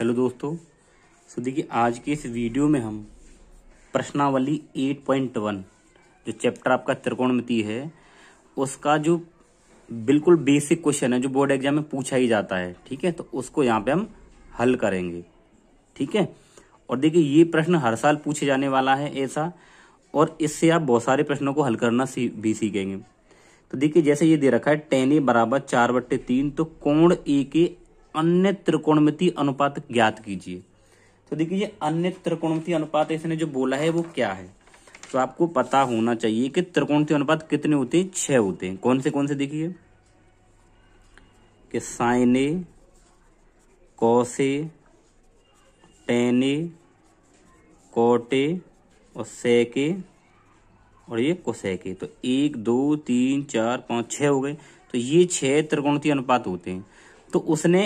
hello दोस्तों सो देखिए आज के इस वीडियो में हम प्रश्नावली 8.1 जो चैप्टर आपका त्रिकोणमिति है उसका जो बिल्कुल बेसिक क्वेश्चन है जो बोर्ड एग्जाम में पूछा ही जाता है ठीक है तो उसको यहाँ पे हम हल करेंगे ठीक है और देखिए ये प्रश्न हर साल पूछे जाने वाला है ऐसा और इससे आप बहुत सारे प्रश्नों को हल करना भी सीखेंगे तो देखिए जैसे ये दे रखा है टेन ए बराबर चार बट्टे तीन तो कोण ए के अन्य त्रिकोणमिति अनुपात ज्ञात कीजिए तो देखिए अन्य त्रिकोणमिति अनुपात इसने जो बोला है वो क्या है तो आपको पता होना चाहिए कि त्रिकोणमिति अनुपात कितने होते हैं छह होते हैं कौन से कौन से देखिए कि साइने कौसे टेने कोटे और सैके और ये कोसेक ए तो एक दो तीन चार पाँच छः हो गए तो ये छह त्रिकोणती अनुपात होते हैं तो उसने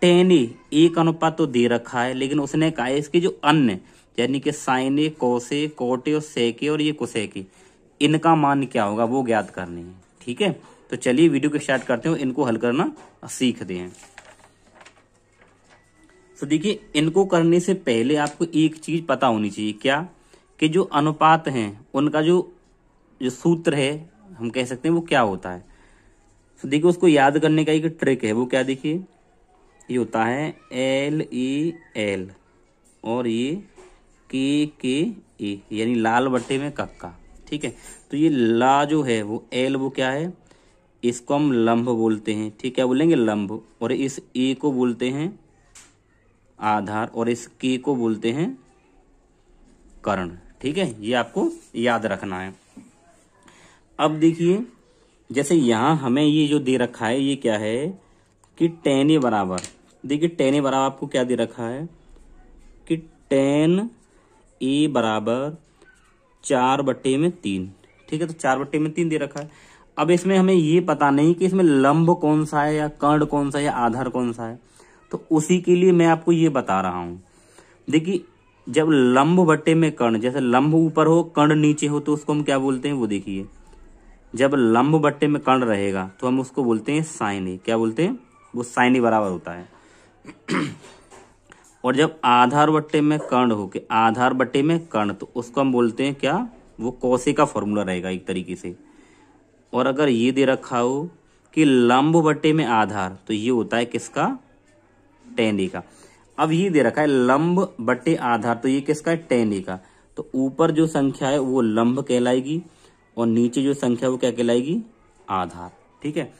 टेने एक अनुपात तो दे रखा है लेकिन उसने कहा है इसकी जो अन्य यानी कि साइने कोसे कोटे और सेके और ये कुसेके इनका मान क्या होगा वो ज्ञात करनी है ठीक है तो चलिए वीडियो को स्टार्ट करते हो इनको हल करना सीखते हैं तो देखिए इनको करने से पहले आपको एक चीज पता होनी चाहिए क्या कि जो अनुपात हैं उनका जो जो सूत्र है हम कह सकते हैं वो क्या होता है तो देखिए उसको याद करने का एक ट्रिक है वो क्या देखिए ये होता है एल ई एल और ये के के ई यानी लाल बट्टे में कक्का ठीक है तो ये ला जो है वो एल वो क्या है इसको हम लंब बोलते हैं ठीक है बोलेंगे लंब और इस ए को बोलते हैं आधार और इस के को बोलते हैं करण ठीक है ये आपको याद रखना है अब देखिए जैसे यहां हमें ये जो दे रखा है ये क्या है कि टेन ए बराबर देखिए टेन ए बराबर आपको क्या दे रखा है कि टेन ए बराबर चार बट्टे में तीन ठीक है तो चार बट्टे में तीन दे रखा है अब इसमें हमें ये पता नहीं कि इसमें लंब कौन सा है या कर्ण कौन सा है या आधार कौन सा है तो उसी के लिए मैं आपको ये बता रहा हूं देखिए जब लंब बट्टे में कर्ण जैसे लंब ऊपर हो कर्ण नीचे हो तो उसको हम क्या बोलते हैं वो देखिए जब लंब बट्टे में कर्ण रहेगा तो हम उसको बोलते हैं साइन ए क्या बोलते हैं वो साइन ए बराबर होता है और जब आधार बट्टे में कर्ण होके आधार बट्टे में कर्ण तो उसको हम बोलते हैं क्या वो कौशे का फॉर्मूला रहेगा एक तरीके से और अगर ये दे रखा हो कि लंब बट्टे में आधार तो ये होता है किसका टेन ए का अब ये दे रखा है लंब बट्टे आधार तो ये किसका है टेन ए का तो ऊपर जो संख्या है वो लंब कहलाएगी और नीचे जो संख्या है वो क्या कहलाएगी आधार ठीक है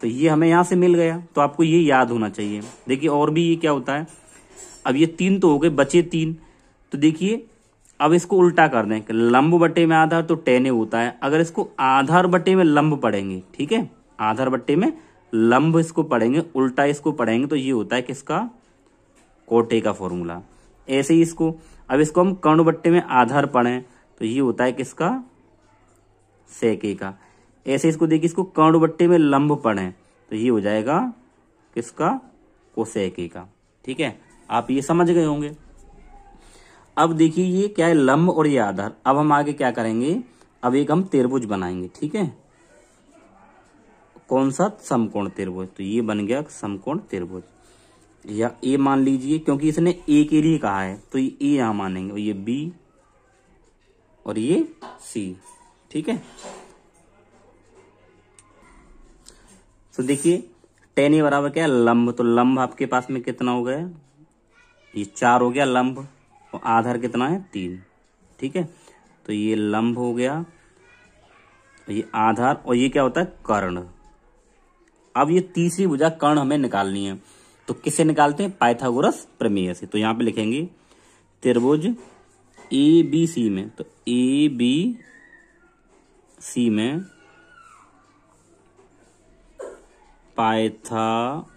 तो ये हमें यहाँ से मिल गया तो आपको ये याद होना चाहिए देखिए और भी ये क्या होता है अब ये तीन तो हो गए बचे तीन तो देखिए अब इसको उल्टा कर दें लंब बटे में आधार तो टेन ए होता है अगर इसको आधार बटे में लंब पढ़ेंगे ठीक है आधार बट्टे में लंब इसको पढ़ेंगे उल्टा इसको पढ़ेंगे तो ये होता है किसका कोटे का फॉर्मूला ऐसे ही इसको अब इसको हम कर्ण बट्टे में आधार पढ़ें तो ये होता है किसका सेके का ऐसे इसको देखिए इसको कर्ण में लंब पड़े तो ये हो जाएगा किसका कोसेके का ठीक है आप ये समझ गए होंगे अब देखिए ये क्या है लंब और ये आधार अब हम आगे क्या करेंगे अब एक हम तिरभुज बनाएंगे ठीक है कौन सा समकोण तिरभुज तो ये बन गया समकोण तिरभुज या ए मान लीजिए क्योंकि इसने ए के लिए कहा है तो ये ए मानेंगे और ये बी और ये सी ठीक है तो देखिए टेन ए बराबर क्या है लंब तो लंब आपके पास में कितना हो गया ये चार हो गया लंब और आधार कितना है तीन ठीक है तो ये लंब हो गया ये आधार और ये क्या होता है कर्ण अब ये तीसरी भुजा कर्ण हमें निकालनी है तो किसे निकालते हैं पाइथागोरस प्रमेय से तो यहां पे लिखेंगे त्रिभुज ए बी सी में तो ए बी सी में पाइथागोरस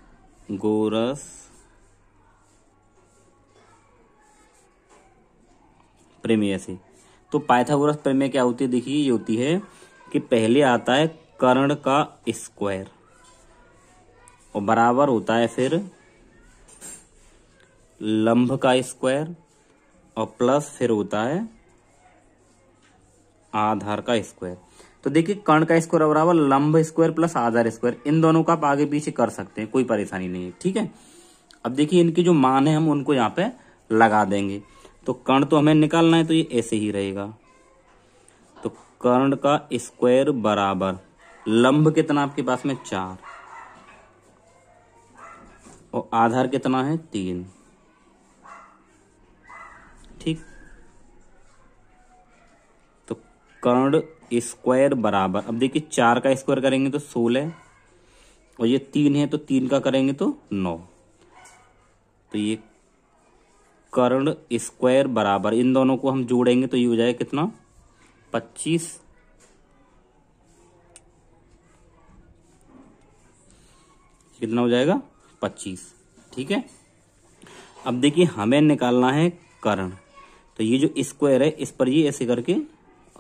प्रमेय से तो पाइथागोरस प्रमेय क्या होती है देखिए ये होती है कि पहले आता है कर्ण का स्क्वायर और बराबर होता है फिर लंब का स्क्वायर और प्लस फिर होता है आधार का स्क्वायर तो देखिए कर्ण का स्क्वायर बराबर लंब स्क्वायर प्लस आधार स्क्वायर इन दोनों का आप आगे पीछे कर सकते हैं कोई परेशानी नहीं है ठीक है अब देखिए इनके जो मान है हम उनको यहाँ पे लगा देंगे तो कर्ण तो हमें निकालना है तो ये ऐसे ही रहेगा तो कर्ण का स्क्वायर बराबर लंब कितना आपके पास में चार और आधार कितना है तीन ठीक तो कर्ण स्क्वायर बराबर अब देखिए चार का स्क्वायर करेंगे तो सोलह और ये तीन है तो तीन का करेंगे तो नौ तो ये कर्ण स्क्वायर बराबर इन दोनों को हम जोड़ेंगे तो ये हो जाएगा कितना पच्चीस कितना हो जाएगा पच्चीस ठीक है अब देखिए हमें निकालना है कर्ण तो ये जो स्क्वायर है इस पर ये ऐसे करके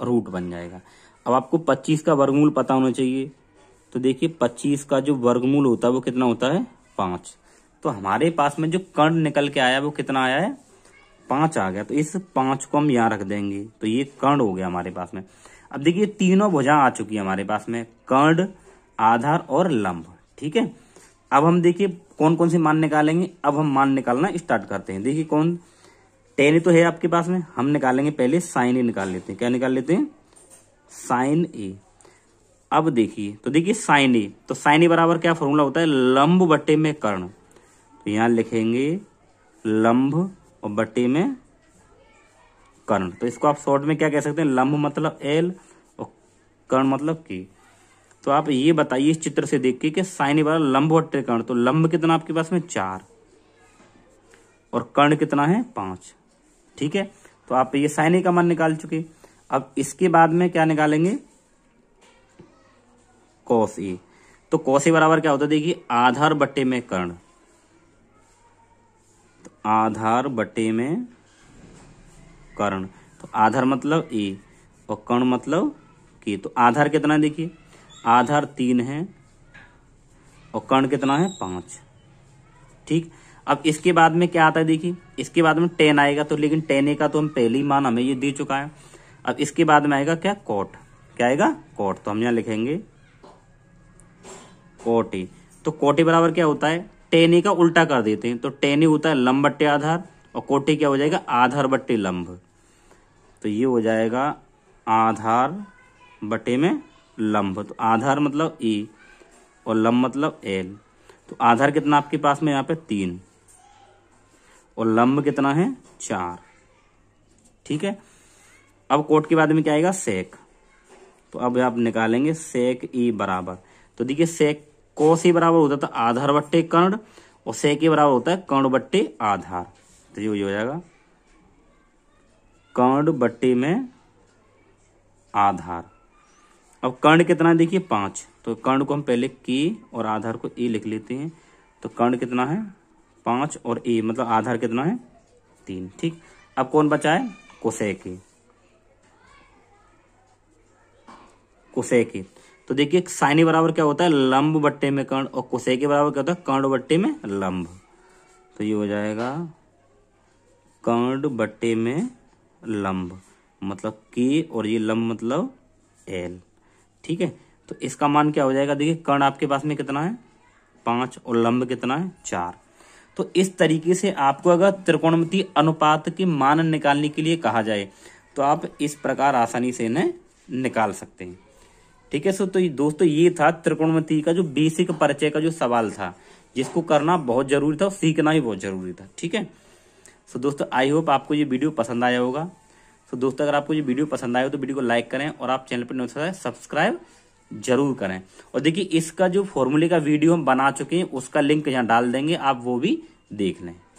रूट बन जाएगा अब आपको 25 का वर्गमूल पता होना चाहिए तो देखिए 25 का जो वर्गमूल होता है वो कितना होता है पांच तो हमारे पास में जो कर्ण निकल के आया वो कितना आया है पांच आ गया तो इस पांच को हम यहाँ रख देंगे तो ये कर्ण हो गया हमारे पास में अब देखिए तीनों भुजा आ चुकी है हमारे पास में कर्ण आधार और लंब ठीक है अब हम देखिए कौन कौन से मान निकालेंगे अब हम मान निकालना स्टार्ट करते हैं देखिए कौन टेन ही तो है आपके पास में हम निकालेंगे पहले साइन ए निकाल लेते हैं क्या निकाल लेते हैं साइन ए अब देखिए तो देखिए साइन ए तो साइन ए बराबर क्या फॉर्मूला होता है लंब बटे में कर्ण तो यहां लिखेंगे लंब और बटे में कर्ण तो इसको आप शॉर्ट में क्या कह सकते हैं लंब मतलब एल और कर्ण मतलब के तो आप ये बताइए इस चित्र से देख के साइन ए बराबर लंब बटे कर्ण तो लंब कितना आपके पास में चार और कर्ण कितना है पांच ठीक है तो आप ये साइन ए का मान निकाल चुके अब इसके बाद में क्या निकालेंगे कॉस ए तो कॉस ए बराबर क्या होता है देखिए आधार बट्टे में कर्ण तो आधार बट्टे में कर्ण तो आधार मतलब ए और कर्ण मतलब के तो आधार कितना है देखिए आधार तीन है और कर्ण कितना है पांच ठीक अब इसके बाद में क्या आता है देखिए इसके बाद में टेन आएगा तो लेकिन टेन ए का तो हम पहले ही मान हमें ये दे चुका है अब इसके बाद में आएगा क्या कोट क्या आएगा कोट तो हम यहां लिखेंगे कोटी तो कोटी बराबर क्या होता है ए का उल्टा कर देते हैं तो ए होता है लंब बट्टे आधार और कोटी क्या हो जाएगा आधार बट्टे लंब तो ये हो जाएगा आधार बटे में लंब तो आधार मतलब ई और लंब मतलब एल तो आधार कितना आपके पास में यहाँ पे तीन और लंब कितना है चार ठीक है अब कोट के बाद में क्या आएगा सेक तो अब आप निकालेंगे सेक ई बराबर तो देखिए सेक कोस ही बराबर होता था तो आधार बट्टे कर्ण और सेक ही बराबर होता है कर्ण बट्टे आधार तो ये हो जाएगा कर्ण बट्टे में आधार अब कर्ण कितना देखिए पांच तो कर्ण को हम पहले की और आधार को ई लिख लेते हैं तो कर्ण कितना है पांच और ए मतलब आधार कितना है तीन ठीक अब कौन बचा है कोसेक के तो देखिए साइनी बराबर क्या होता है लंब बट्टे में कर्ण और कोसे के बराबर क्या होता है कर्ण बट्टे में लंब तो ये हो जाएगा कर्ण बट्टे में लंब मतलब के और ये लंब मतलब एल ठीक है तो इसका मान क्या हो जाएगा देखिए कर्ण आपके पास में कितना है पांच और लंब कितना है चार तो इस तरीके से आपको अगर त्रिकोणमिति अनुपात के मान निकालने के लिए कहा जाए तो आप इस प्रकार आसानी से इन्हें निकाल सकते हैं ठीक है सो तो ये दोस्तों ये था त्रिकोणमिति का जो बेसिक परिचय का जो सवाल था जिसको करना बहुत जरूरी था और सीखना भी बहुत जरूरी था ठीक है सो दोस्तों आई होप आपको ये वीडियो पसंद आया होगा तो दोस्तों अगर आपको ये वीडियो पसंद आया हो तो वीडियो को लाइक करें और आप चैनल पर नोट तो सब्सक्राइब जरूर करें और देखिए इसका जो फॉर्मूले का वीडियो हम बना चुके हैं उसका लिंक यहाँ डाल देंगे आप वो भी देख लें